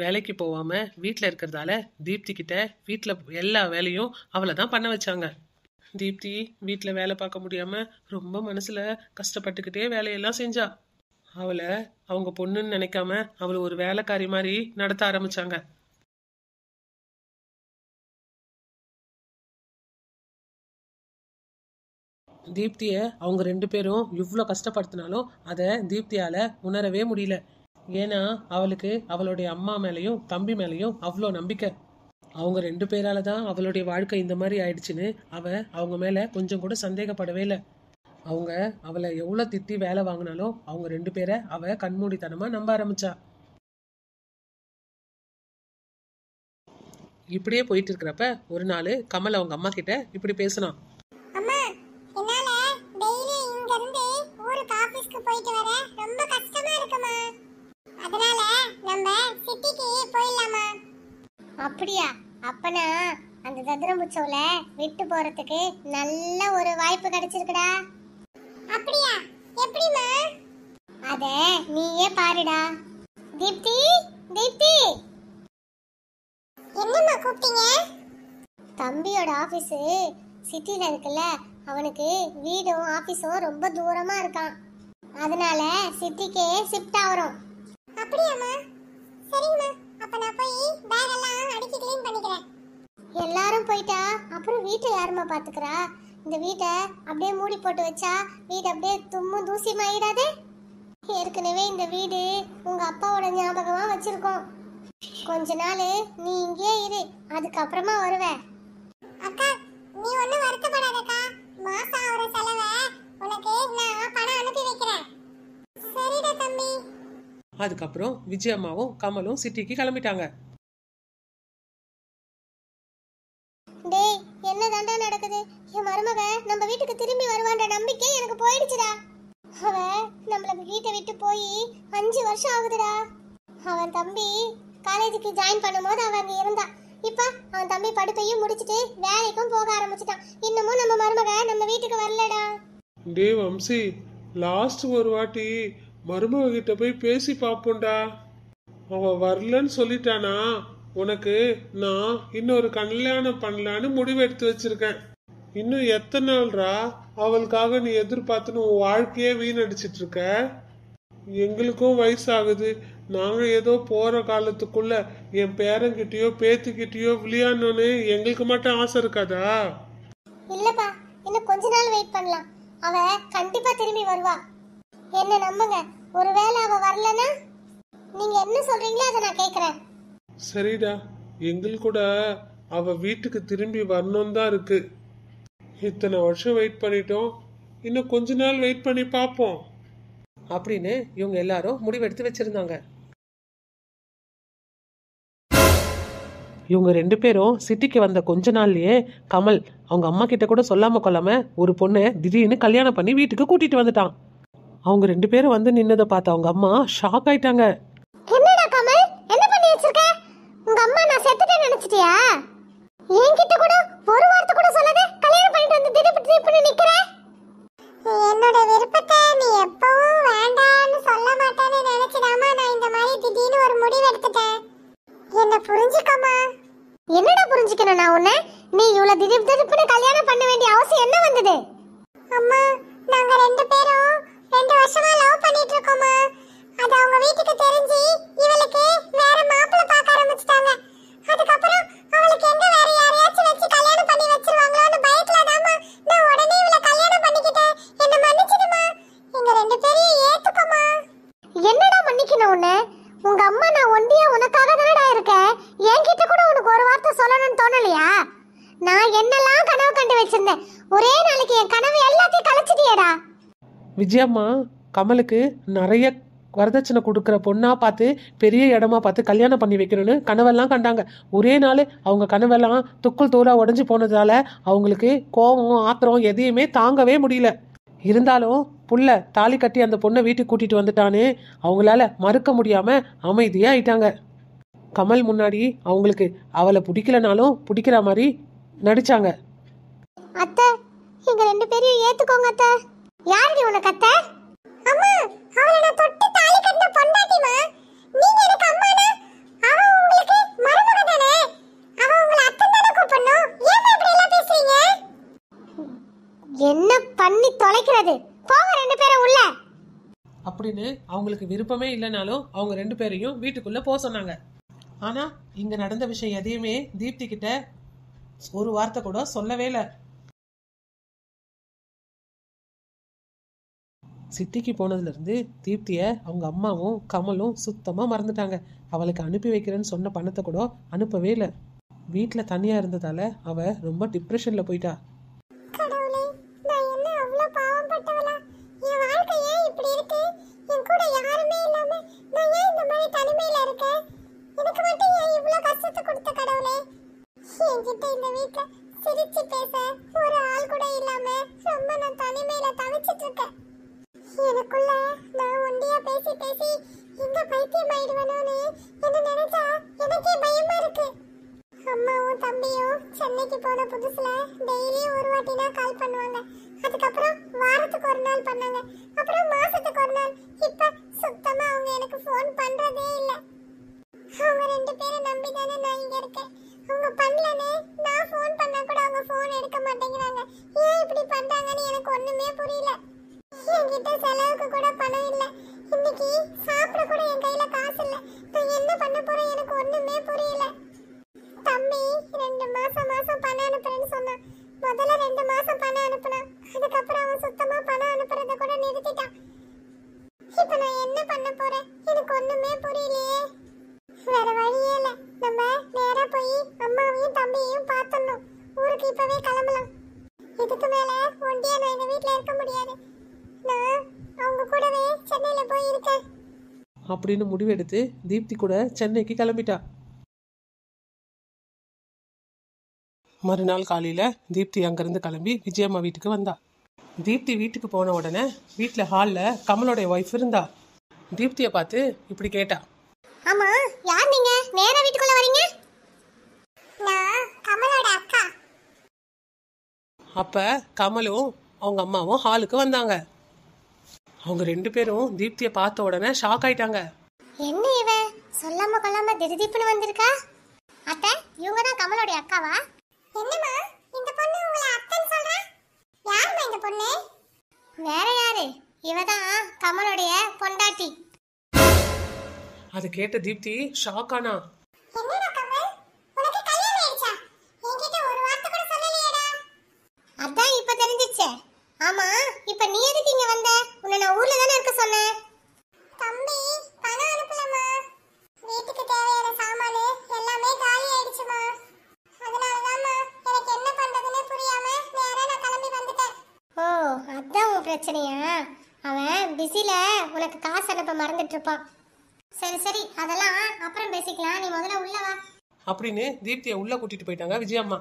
வேலைக்கு போகாமல் வீட்டில் இருக்கிறதால தீப்தி கிட்ட வீட்டில் எல்லா வேலையும் அவளை தான் பண்ண வச்சாங்க தீப்தி வீட்டில் வேலை பார்க்க முடியாமல் ரொம்ப மனசில் கஷ்டப்பட்டுக்கிட்டே வேலையெல்லாம் செஞ்சா அவளை அவங்க பொண்ணுன்னு நினைக்காம அவளை ஒரு வேலைக்காரி மாதிரி நடத்த ஆரம்பிச்சாங்க தீப்தியை அவங்க ரெண்டு பேரும் இவ்வளோ கஷ்டப்படுத்தினாலும் அதை தீப்தியால் உணரவே முடியல ஏன்னா அவளுக்கு அவளுடைய அம்மா மேலேயும் தம்பி மேலேயும் அவ்வளோ நம்பிக்கை அவங்க ரெண்டு பேரால தான் அவளுடைய வாழ்க்கை இந்த மாதிரி ஆயிடுச்சுன்னு அவ அவங்க மேல கொஞ்சம் கூட சந்தேகப்படவே இல்லை அவங்க அவளை எவ்வளோ திட்டி வேலை வாங்கினாலும் அவங்க ரெண்டு பேரை அவ கண்மூடித்தனமா நம்ப ஆரம்பிச்சா இப்படியே போயிட்டு இருக்கிறப்ப ஒரு நாள் கமல் அவங்க அம்மா கிட்ட இப்படி பேசினான் அப்படியா அப்பனா அந்த சதுரம் பூச்சோல விட்டு போறதுக்கு நல்ல ஒரு வாய்ப்பு கிடைச்சிருக்குடா அப்படியா எப்படிமா அத நீயே பாருடா தீப்தி தீப்தி என்னம்மா கூப்பிட்டீங்க தம்பியோட ஆபீஸ் சிட்டில இருக்குல்ல அவனுக்கு வீடும் ஆபீஸும் ரொம்ப தூரமா இருக்கான் அதனால சிட்டிக்கே ஷிஃப்ட் ஆகிறோம் அப்படியாம்மா சரிங்கம்மா அப்ப நான் போய் பேக் எல்லாம் அடிச்சு க்ளீன் பண்ணிக்கிறேன் எல்லாரும் போயிட்டா அப்புறம் வீட்டை யாருமா பாத்துக்கிறா இந்த வீட்டை அப்படியே மூடி போட்டு வச்சா வீடு அப்படியே தும்மும் தூசியமாயிடாதே ஏற்கனவே இந்த வீடு உங்க அப்பாவோட ஞாபகமா வச்சிருக்கோம் கொஞ்ச நாள் நீ இங்கேயே இரு அதுக்கப்புறமா வருவேன் அதுக்கப்புறம் விஜயம்மாவும் கமலும் சிட்டிக்கு கிளம்பிட்டாங்க டேய் என்ன நடக்குது என் மருமக நம்ம வீட்டுக்கு திரும்பி வருவான்ற நம்பிக்கை எனக்கு போயிடுச்சுடா அவ நம்மள வீட்டை விட்டு போய் அஞ்சு வருஷம் ஆகுதுடா அவன் தம்பி காலேஜுக்கு ஜாயின் பண்ணும்போது அவன் அங்கே இருந்தா இப்போ அவன் தம்பி படிப்பையும் முடிச்சுட்டு வேலைக்கும் போக ஆரம்பிச்சிட்டான் இன்னமும் நம்ம மருமக நம்ம வீட்டுக்கு வரலடா டே வம்சி லாஸ்ட் ஒரு வாட்டி மருமகிட்ட போய் பேசி பார்ப்போம்டா அவ வரலன்னு சொல்லிட்டானா உனக்கு நான் இன்னொரு கல்யாணம் பண்ணலான்னு முடிவெடுத்து வச்சிருக்கேன் இன்னும் எத்தனை நாள்ரா அவளுக்காக நீ எதிர்பார்த்துன்னு உன் வாழ்க்கையே வீணடிச்சிட்டு இருக்க எங்களுக்கும் வயசாகுது நாங்க ஏதோ போற காலத்துக்குள்ள என் பேரங்கிட்டயோ பேத்திக்கிட்டயோ விளையாடணும்னு எங்களுக்கு மட்டும் ஆசை இருக்காதா இல்லப்பா இன்னும் கொஞ்ச நாள் வெயிட் பண்ணலாம் அவ கண்டிப்பா திரும்பி வருவா என்ன நம்புங்க ஒருவேளை அவ வரலனா நீங்க என்ன சொல்றீங்களோ அதை நான் கேக்குறேன் சரிடா எங்கள் கூட அவ வீட்டுக்கு திரும்பி வரணும் தான் இருக்கு இத்தனை வருஷம் வெயிட் பண்ணிட்டோம் இன்னும் கொஞ்ச நாள் வெயிட் பண்ணி பார்ப்போம் அப்படின்னு இவங்க எல்லாரும் முடிவெடுத்து வச்சிருந்தாங்க இவங்க ரெண்டு பேரும் சிட்டிக்கு வந்த கொஞ்ச நாள்லயே கமல் அவங்க அம்மா கிட்ட கூட சொல்லாம கொள்ளாம ஒரு பொண்ணு திடீர்னு கல்யாணம் பண்ணி வீட்டுக்கு கூட்டிட்டு வந்துட்டான் அவங்க ரெண்டு பேரும் வந்து நின்னதை பார்த்து அவங்க அம்மா ஷாக் ஆயிட்டாங்க என்னடா கமல் என்ன பண்ணி வச்சிருக்க உங்க அம்மா நான் செத்துட்டே நினைச்சிட்டியா என்கிட்ட கூட ஒரு வார்த்தை கூட சொல்லாத கல்யாணம் பண்ணிட்டு வந்து திருப்பி திடீர்னு நிக்கிற என்னோட விருப்பத்தை நீ எப்பவும் வேண்டாம்னு சொல்ல மாட்டேன்னு நினைச்சிடாமா நான் இந்த மாதிரி திடீர்னு ஒரு முடிவு எடுத்துட்டேன் என்ன புரிஞ்சுக்கமா என்னடா புரிஞ்சுக்கணும் நான் உன்ன நீ இவ்வளவு திடீர் திடீர்னு கல்யாணம் பண்ண வேண்டிய அவசியம் என்ன வந்தது அம்மா நாங்க ரெண்டு பேரும் ரெண்டு வருஷமா லவ் பண்ணிட்டு இருக்கோமா அது அவங்க வீட்டுக்கு தெரிஞ்சு இவளுக்கு வேற மாப்பிள்ளை பார்க்க ஆரம்பிச்சிட்டாங்க அதுக்கப்புறம் அவளுக்கு எங்க வேற யாரையாச்சும் வச்சு கல்யாணம் பண்ணி வச்சிருவாங்களோன்னு பயத்துல தாமா நான் உடனே இவள கல்யாணம் பண்ணிக்கிட்டேன் என்ன மன்னிச்சிடுமா எங்க ரெண்டு பேரையும் ஏத்துக்கோமா என்னடா மன்னிக்கணும் உன்னை உங்க அம்மா நான் ஒண்டியா உனக்காக தானடா இருக்கேன் என்கிட்ட கூட உனக்கு ஒரு வார்த்தை சொல்லணும்னு தோணலையா நான் என்னெல்லாம் கனவு கண்டு வச்சிருந்தேன் ஒரே நாளைக்கு என் கனவு எல்லாத்தையும் கலைச்சிட்டியடா விஜயம்மா கமலுக்கு நிறைய வரதட்சணை கொடுக்குற பொண்ணாக பார்த்து பெரிய இடமா பார்த்து கல்யாணம் பண்ணி வைக்கணும்னு கனவெல்லாம் கண்டாங்க ஒரே நாள் அவங்க கனவெல்லாம் துக்குள் தூளாக உடஞ்சி போனதால அவங்களுக்கு கோபம் ஆத்திரம் எதையுமே தாங்கவே முடியல இருந்தாலும் புள்ள தாலி கட்டி அந்த பொண்ணை வீட்டுக்கு கூட்டிகிட்டு வந்துட்டானே அவங்களால மறுக்க முடியாமல் அமைதியாக ஆயிட்டாங்க கமல் முன்னாடி அவங்களுக்கு அவளை பிடிக்கலனாலும் பிடிக்கிற மாதிரி நடிச்சாங்க அத்தை எங்க ரெண்டு பேரையும் ஏத்துக்கோங்க அத்தை யாருடி உனக்கு அத்தை அம்மா அவளை நான் தொட்டு தாலி கட்டின பொண்டாட்டிமா நீங்க எனக்கு அம்மானா அவ உங்களுக்கு மருமக தானே அவ உங்களை தானே கூப்பிடணும் ஏன் இப்படி எல்லாம் பேசுறீங்க என்ன பண்ணி தொலைக்கிறது போங்க ரெண்டு பேரும் உள்ள அப்படின்னு அவங்களுக்கு விருப்பமே இல்லைனாலும் அவங்க ரெண்டு பேரையும் வீட்டுக்குள்ள போக சொன்னாங்க ஆனா இங்க நடந்த விஷயம் எதையுமே தீப்தி கிட்ட ஒரு வார்த்தை கூட சொல்லவே இல்லை சிட்டிக்கு போனதுலேருந்து தீப்தியை அவங்க அம்மாவும் கமலும் சுத்தமாக மறந்துட்டாங்க அவளுக்கு அனுப்பி வைக்கிறேன்னு சொன்ன பணத்தை கூட அனுப்பவே இல்லை வீட்டில் தனியாக இருந்ததால் அவள் ரொம்ப டிப்ரெஷனில் போயிட்டா சிரிச்சு பேச ஒரு ஆள் கூட இல்லாம ரொம்ப நான் தனிமையில தவிச்சிட்டு இருக்கேன் எனக்குள்ள நான் ஒண்டியா பேசி பேசி எங்க பைத்தியம் என்ன நினைச்சா எனக்கே பயமா இருக்கு அம்மாவும் தம்பியும் சென்னைக்கு போன புதுசுல டெய்லி ஒரு கால் பண்ணுவாங்க அதுக்கப்புறம் வாரத்துக்கு ஒரு நாள் பண்ணாங்க அப்புறம் மாசத்துக்கு ஒரு நாள் இப்ப சுத்தமா அவங்க எனக்கு ஃபோன் பண்றதே இல்ல அவங்க ரெண்டு பேரை நம்பி தானே இருக்கேன் அவங்க பண்ணலனே நான் ஃபோன் பண்ணா கூட அவங்க ஃபோன் எடுக்க மாட்டேங்கிறாங்க ஏன் இப்படி பண்றாங்கன்னு எனக்கு ஒண்ணுமே புரியல என்கிட்ட செலவுக்கு கூட பணம் இல்லை இன்னைக்கு சாப்பிட கூட என் கையில காசு இல்லை நான் என்ன பண்ண போறேன் எனக்கு ஒண்ணுமே புரியல தம்பி ரெண்டு மாசம் மாசம் பணம் அனுப்புறேன்னு சொன்னான் முதல்ல ரெண்டு மாசம் பணம் அனுப்புனான் அதுக்கப்புறம் அவன் சுத்தமா பணம் அனுப்புறத கூட நிறுத்திட்டான் இப்ப நான் என்ன பண்ண போறேன் எனக்கு ஒண்ணுமே புரியலையே வேற வழியே இல்ல நம்ம நேரா போய் அம்மாவையும் தம்பியையும் பார்த்தணும் ஊருக்கு இப்பவே கிளம்பலாம் இதுக்கு மேல ஒண்டியா நான் இந்த வீட்டுல இருக்க முடியாது சென்னையில அப்படின்னு முடிவெடுத்து தீப்தி கூட சென்னைக்கு கிளம்பிட்டா மறுநாள் காலையில தீப்தி அங்கிருந்து கிளம்பி விஜயம்மா வீட்டுக்கு வந்தா தீப்தி வீட்டுக்கு போன உடனே வீட்டுல ஹால்ல கமலோட ஒய்ஃப் இருந்தா தீப்தியை பார்த்து இப்படி கேட்டா ஆமா யார் நீங்க நேரா வீட்டுக்குள்ள வரீங்க அப்ப கமலும் அவங்க அம்மாவும் ஹாலுக்கு வந்தாங்க அவங்க ரெண்டு பேரும் தீப்தியை பார்த்த உடனே ஷாக் ஆயிட்டாங்க என்ன இவ சொல்லாம கொள்ளாம திடீர்னு வந்திருக்கா அத்த இவங்க தான் கமலோட அக்காவா என்னமா இந்த பொண்ணு உங்களை அத்தைன்னு சொல்றா யாருமா இந்த பொண்ணு வேற யாரு இவ தான் கமலோடைய பொண்டாட்டி அது கேட்ட தீப்தி ஷாக் ஆனா பிரச்சனையா அவன் பிஸியில் உனக்கு காசு அனுப்ப மறந்துட்டு இருப்பான் சரி சரி அதெல்லாம் அப்புறம் பேசிக்கலாம் நீ முதல்ல உள்ள வா அப்படின்னு தீப்தியை உள்ள கூட்டிட்டு போயிட்டாங்க விஜயம்மா